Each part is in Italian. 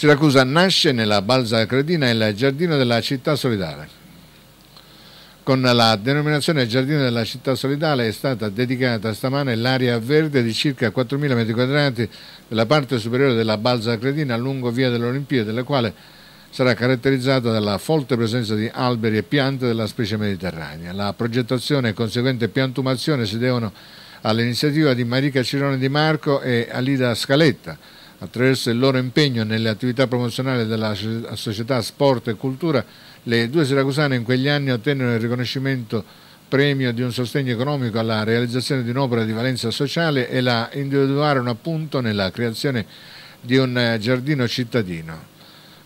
Siracusa nasce nella Balsa Credina, il Giardino della Città Solidale. Con la denominazione Giardino della Città Solidale è stata dedicata stamane l'area verde di circa 4.000 m2 della parte superiore della Balsa Credina lungo via dell'Olimpiade, la quale sarà caratterizzata dalla forte presenza di alberi e piante della specie mediterranea. La progettazione e conseguente piantumazione si devono all'iniziativa di Marica Cirone di Marco e Alida Scaletta, Attraverso il loro impegno nelle attività promozionali della società Sport e Cultura, le due siracusane in quegli anni ottennero il riconoscimento premio di un sostegno economico alla realizzazione di un'opera di valenza sociale e la individuarono appunto nella creazione di un giardino cittadino.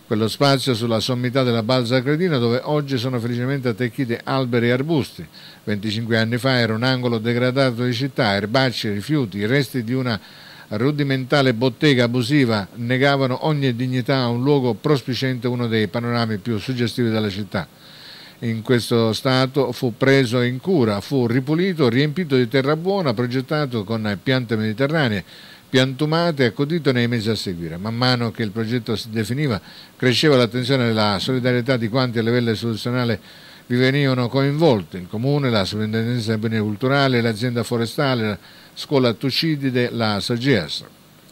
Quello spazio sulla sommità della Balsa Cretina dove oggi sono felicemente attecchiti alberi e arbusti. 25 anni fa era un angolo degradato di città, erbacce, rifiuti, resti di una rudimentale bottega abusiva negavano ogni dignità a un luogo prospiciente uno dei panorami più suggestivi della città. In questo stato fu preso in cura, fu ripulito, riempito di terra buona, progettato con piante mediterranee, piantumate e accudito nei mesi a seguire. Man mano che il progetto si definiva, cresceva l'attenzione e la solidarietà di quanti a livello istituzionale vi venivano coinvolti, il comune, la sovrintendenza dei beni culturali, l'azienda forestale, scuola Tucidide la SGS.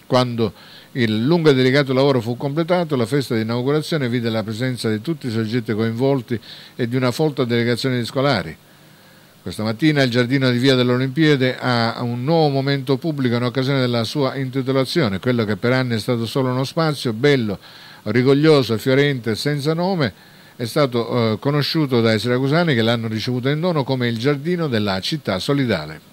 Quando il lungo e delicato lavoro fu completato, la festa di inaugurazione vide la presenza di tutti i soggetti coinvolti e di una folta delegazione di scolari. Questa mattina il giardino di Via delle Olimpiadi ha un nuovo momento pubblico in occasione della sua intitolazione, quello che per anni è stato solo uno spazio bello, rigoglioso, fiorente, senza nome, è stato eh, conosciuto dai siracusani che l'hanno ricevuto in dono come il giardino della città solidale.